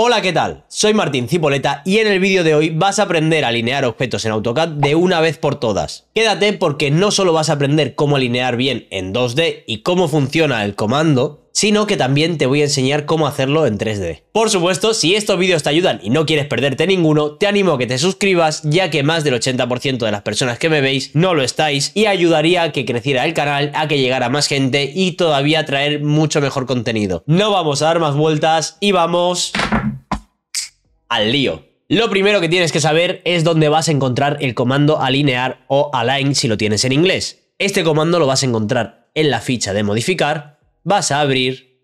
Hola, ¿qué tal? Soy Martín Cipoleta y en el vídeo de hoy vas a aprender a alinear objetos en AutoCAD de una vez por todas. Quédate porque no solo vas a aprender cómo alinear bien en 2D y cómo funciona el comando, sino que también te voy a enseñar cómo hacerlo en 3D. Por supuesto, si estos vídeos te ayudan y no quieres perderte ninguno, te animo a que te suscribas, ya que más del 80% de las personas que me veis no lo estáis y ayudaría a que creciera el canal, a que llegara más gente y todavía traer mucho mejor contenido. No vamos a dar más vueltas y vamos al lío. Lo primero que tienes que saber es dónde vas a encontrar el comando alinear o align si lo tienes en inglés. Este comando lo vas a encontrar en la ficha de modificar, vas a abrir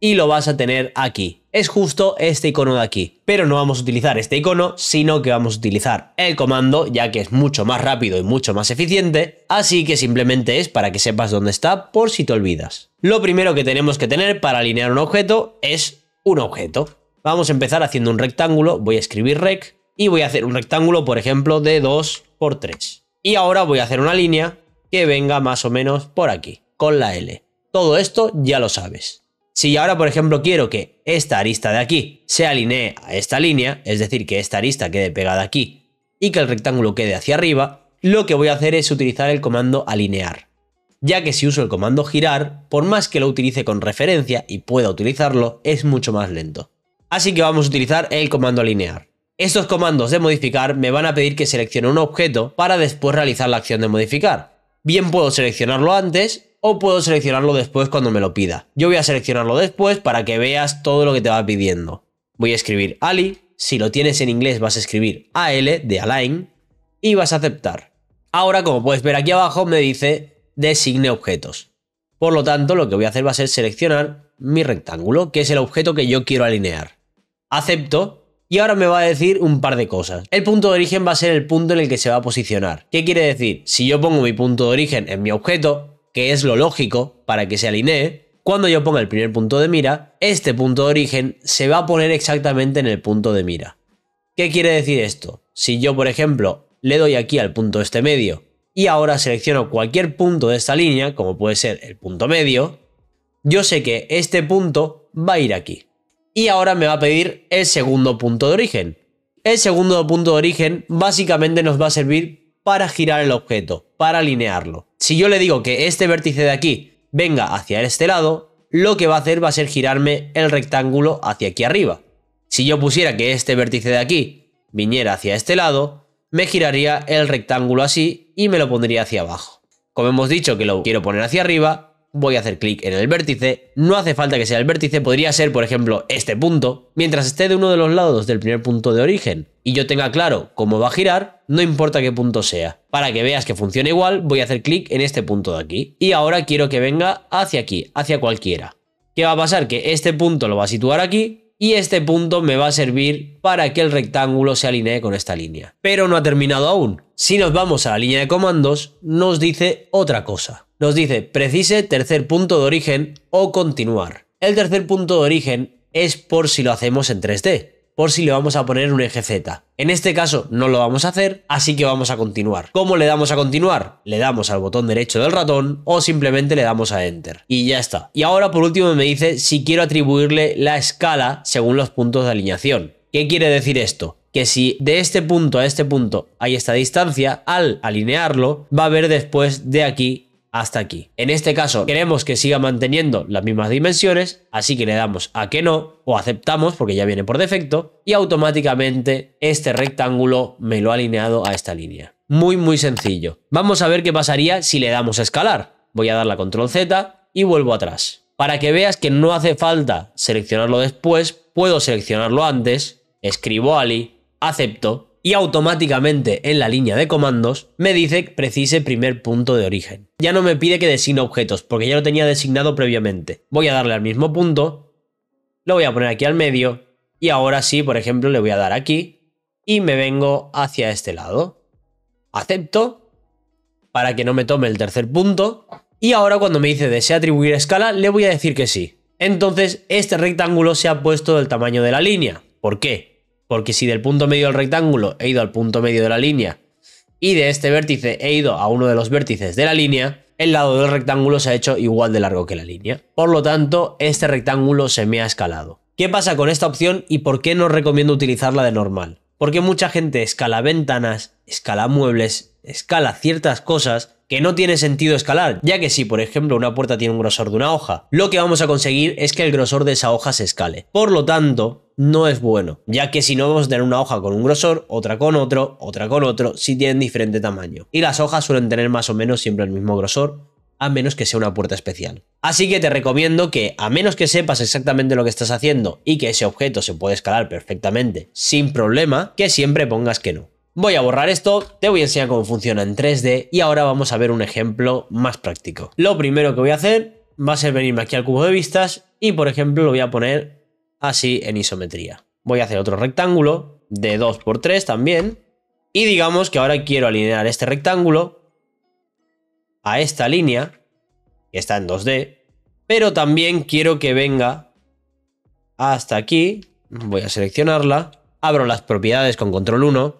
y lo vas a tener aquí. Es justo este icono de aquí, pero no vamos a utilizar este icono, sino que vamos a utilizar el comando, ya que es mucho más rápido y mucho más eficiente, así que simplemente es para que sepas dónde está por si te olvidas. Lo primero que tenemos que tener para alinear un objeto es un objeto. Vamos a empezar haciendo un rectángulo, voy a escribir rec y voy a hacer un rectángulo, por ejemplo, de 2 por 3. Y ahora voy a hacer una línea que venga más o menos por aquí, con la L. Todo esto ya lo sabes. Si ahora, por ejemplo, quiero que esta arista de aquí se alinee a esta línea, es decir, que esta arista quede pegada aquí y que el rectángulo quede hacia arriba, lo que voy a hacer es utilizar el comando alinear. Ya que si uso el comando girar, por más que lo utilice con referencia y pueda utilizarlo, es mucho más lento. Así que vamos a utilizar el comando alinear. Estos comandos de modificar me van a pedir que seleccione un objeto para después realizar la acción de modificar. Bien puedo seleccionarlo antes o puedo seleccionarlo después cuando me lo pida. Yo voy a seleccionarlo después para que veas todo lo que te va pidiendo. Voy a escribir Ali, si lo tienes en inglés vas a escribir AL de Align y vas a aceptar. Ahora como puedes ver aquí abajo me dice designe objetos. Por lo tanto lo que voy a hacer va a ser seleccionar mi rectángulo, que es el objeto que yo quiero alinear acepto, y ahora me va a decir un par de cosas. El punto de origen va a ser el punto en el que se va a posicionar. ¿Qué quiere decir? Si yo pongo mi punto de origen en mi objeto, que es lo lógico para que se alinee, cuando yo ponga el primer punto de mira, este punto de origen se va a poner exactamente en el punto de mira. ¿Qué quiere decir esto? Si yo, por ejemplo, le doy aquí al punto este medio y ahora selecciono cualquier punto de esta línea, como puede ser el punto medio, yo sé que este punto va a ir aquí y ahora me va a pedir el segundo punto de origen. El segundo punto de origen básicamente nos va a servir para girar el objeto, para alinearlo. Si yo le digo que este vértice de aquí venga hacia este lado, lo que va a hacer va a ser girarme el rectángulo hacia aquí arriba. Si yo pusiera que este vértice de aquí viniera hacia este lado, me giraría el rectángulo así y me lo pondría hacia abajo. Como hemos dicho que lo quiero poner hacia arriba, voy a hacer clic en el vértice, no hace falta que sea el vértice, podría ser, por ejemplo, este punto. Mientras esté de uno de los lados del primer punto de origen y yo tenga claro cómo va a girar, no importa qué punto sea. Para que veas que funciona igual, voy a hacer clic en este punto de aquí. Y ahora quiero que venga hacia aquí, hacia cualquiera. ¿Qué va a pasar? Que este punto lo va a situar aquí y este punto me va a servir para que el rectángulo se alinee con esta línea. Pero no ha terminado aún. Si nos vamos a la línea de comandos, nos dice otra cosa. Nos dice precise tercer punto de origen o continuar. El tercer punto de origen es por si lo hacemos en 3D por si le vamos a poner un eje Z. En este caso no lo vamos a hacer, así que vamos a continuar. ¿Cómo le damos a continuar? Le damos al botón derecho del ratón o simplemente le damos a Enter. Y ya está. Y ahora por último me dice si quiero atribuirle la escala según los puntos de alineación. ¿Qué quiere decir esto? que si de este punto a este punto hay esta distancia, al alinearlo, va a haber después de aquí hasta aquí. En este caso queremos que siga manteniendo las mismas dimensiones, así que le damos a que no o aceptamos porque ya viene por defecto y automáticamente este rectángulo me lo ha alineado a esta línea. Muy muy sencillo. Vamos a ver qué pasaría si le damos a escalar. Voy a dar la control Z y vuelvo atrás. Para que veas que no hace falta seleccionarlo después, puedo seleccionarlo antes, escribo Ali, acepto y automáticamente en la línea de comandos me dice precise primer punto de origen. Ya no me pide que designe objetos porque ya lo tenía designado previamente. Voy a darle al mismo punto, lo voy a poner aquí al medio y ahora sí, por ejemplo, le voy a dar aquí y me vengo hacia este lado. Acepto para que no me tome el tercer punto y ahora cuando me dice desea atribuir escala le voy a decir que sí. Entonces este rectángulo se ha puesto del tamaño de la línea. ¿Por qué? Porque si del punto medio del rectángulo he ido al punto medio de la línea y de este vértice he ido a uno de los vértices de la línea, el lado del rectángulo se ha hecho igual de largo que la línea. Por lo tanto, este rectángulo se me ha escalado. ¿Qué pasa con esta opción y por qué no recomiendo utilizarla de normal? Porque mucha gente escala ventanas, escala muebles, escala ciertas cosas que no tiene sentido escalar, ya que si por ejemplo una puerta tiene un grosor de una hoja, lo que vamos a conseguir es que el grosor de esa hoja se escale. Por lo tanto, no es bueno, ya que si no vamos a tener una hoja con un grosor, otra con otro, otra con otro, si tienen diferente tamaño. Y las hojas suelen tener más o menos siempre el mismo grosor, a menos que sea una puerta especial. Así que te recomiendo que, a menos que sepas exactamente lo que estás haciendo y que ese objeto se puede escalar perfectamente sin problema, que siempre pongas que no. Voy a borrar esto, te voy a enseñar cómo funciona en 3D y ahora vamos a ver un ejemplo más práctico. Lo primero que voy a hacer va a ser venirme aquí al cubo de vistas y por ejemplo lo voy a poner así en isometría. Voy a hacer otro rectángulo de 2 por 3 también. Y digamos que ahora quiero alinear este rectángulo a esta línea, que está en 2D, pero también quiero que venga hasta aquí. Voy a seleccionarla, abro las propiedades con control 1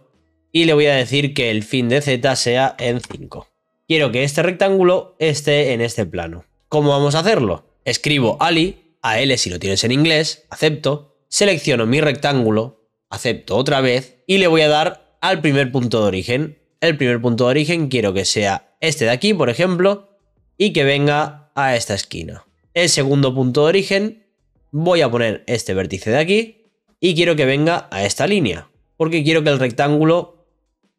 y le voy a decir que el fin de Z sea en 5. Quiero que este rectángulo esté en este plano. ¿Cómo vamos a hacerlo? Escribo ali a L si lo tienes en inglés, acepto, selecciono mi rectángulo, acepto otra vez y le voy a dar al primer punto de origen. El primer punto de origen quiero que sea este de aquí, por ejemplo, y que venga a esta esquina. El segundo punto de origen, voy a poner este vértice de aquí y quiero que venga a esta línea, porque quiero que el rectángulo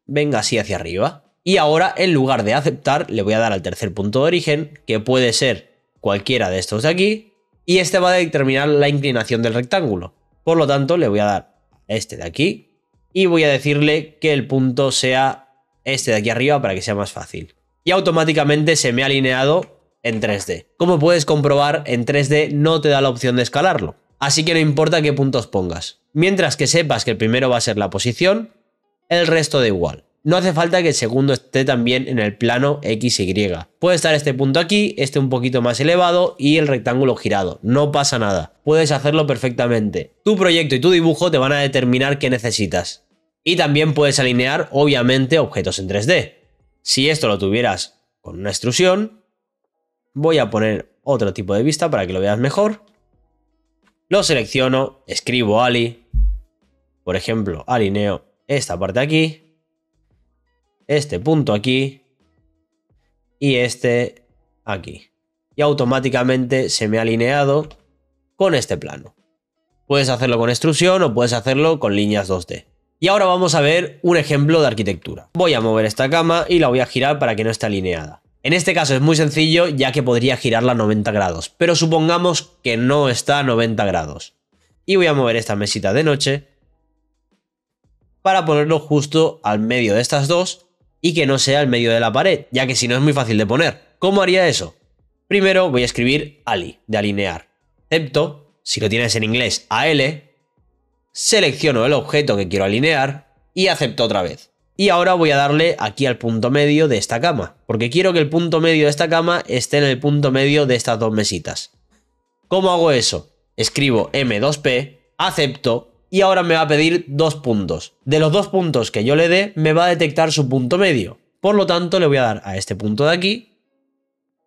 venga así hacia arriba. Y ahora, en lugar de aceptar, le voy a dar al tercer punto de origen, que puede ser cualquiera de estos de aquí, y este va a determinar la inclinación del rectángulo. Por lo tanto, le voy a dar este de aquí y voy a decirle que el punto sea este de aquí arriba para que sea más fácil. Y automáticamente se me ha alineado en 3D. Como puedes comprobar, en 3D no te da la opción de escalarlo. Así que no importa qué puntos pongas. Mientras que sepas que el primero va a ser la posición, el resto da igual. No hace falta que el segundo esté también en el plano XY. Puede estar este punto aquí, este un poquito más elevado y el rectángulo girado. No pasa nada. Puedes hacerlo perfectamente. Tu proyecto y tu dibujo te van a determinar qué necesitas. Y también puedes alinear, obviamente, objetos en 3D. Si esto lo tuvieras con una extrusión, voy a poner otro tipo de vista para que lo veas mejor. Lo selecciono, escribo Ali, por ejemplo, alineo esta parte aquí este punto aquí y este aquí. Y automáticamente se me ha alineado con este plano. Puedes hacerlo con extrusión o puedes hacerlo con líneas 2D. Y ahora vamos a ver un ejemplo de arquitectura. Voy a mover esta cama y la voy a girar para que no esté alineada. En este caso es muy sencillo ya que podría girarla a 90 grados, pero supongamos que no está a 90 grados. Y voy a mover esta mesita de noche para ponerlo justo al medio de estas dos y que no sea el medio de la pared, ya que si no es muy fácil de poner. ¿Cómo haría eso? Primero voy a escribir ali, de alinear, Acepto. si lo tienes en inglés AL, selecciono el objeto que quiero alinear y acepto otra vez. Y ahora voy a darle aquí al punto medio de esta cama, porque quiero que el punto medio de esta cama esté en el punto medio de estas dos mesitas. ¿Cómo hago eso? Escribo M2P, acepto y ahora me va a pedir dos puntos. De los dos puntos que yo le dé, me va a detectar su punto medio. Por lo tanto, le voy a dar a este punto de aquí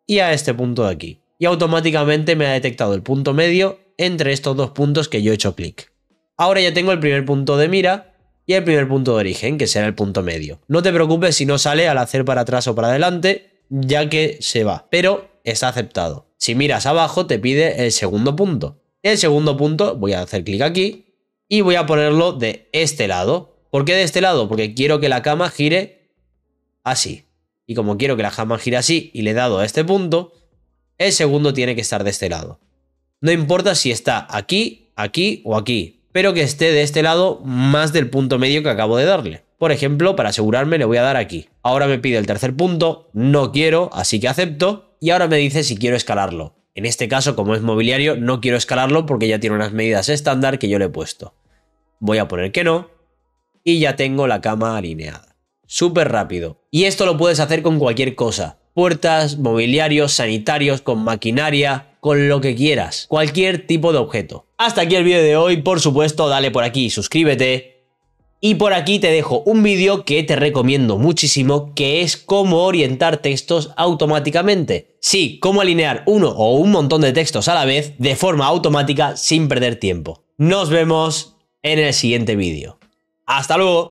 y a este punto de aquí. Y automáticamente me ha detectado el punto medio entre estos dos puntos que yo he hecho clic. Ahora ya tengo el primer punto de mira y el primer punto de origen, que será el punto medio. No te preocupes si no sale al hacer para atrás o para adelante, ya que se va, pero está aceptado. Si miras abajo, te pide el segundo punto. El segundo punto, voy a hacer clic aquí, y voy a ponerlo de este lado. ¿Por qué de este lado? Porque quiero que la cama gire así. Y como quiero que la cama gire así y le he dado a este punto, el segundo tiene que estar de este lado. No importa si está aquí, aquí o aquí, pero que esté de este lado más del punto medio que acabo de darle. Por ejemplo, para asegurarme le voy a dar aquí. Ahora me pide el tercer punto, no quiero, así que acepto, y ahora me dice si quiero escalarlo. En este caso, como es mobiliario, no quiero escalarlo porque ya tiene unas medidas estándar que yo le he puesto. Voy a poner que no y ya tengo la cama alineada. Súper rápido. Y esto lo puedes hacer con cualquier cosa. Puertas, mobiliarios, sanitarios, con maquinaria, con lo que quieras, cualquier tipo de objeto. Hasta aquí el vídeo de hoy, por supuesto, dale por aquí, suscríbete, y por aquí te dejo un vídeo que te recomiendo muchísimo, que es cómo orientar textos automáticamente. Sí, cómo alinear uno o un montón de textos a la vez de forma automática sin perder tiempo. Nos vemos en el siguiente vídeo. ¡Hasta luego!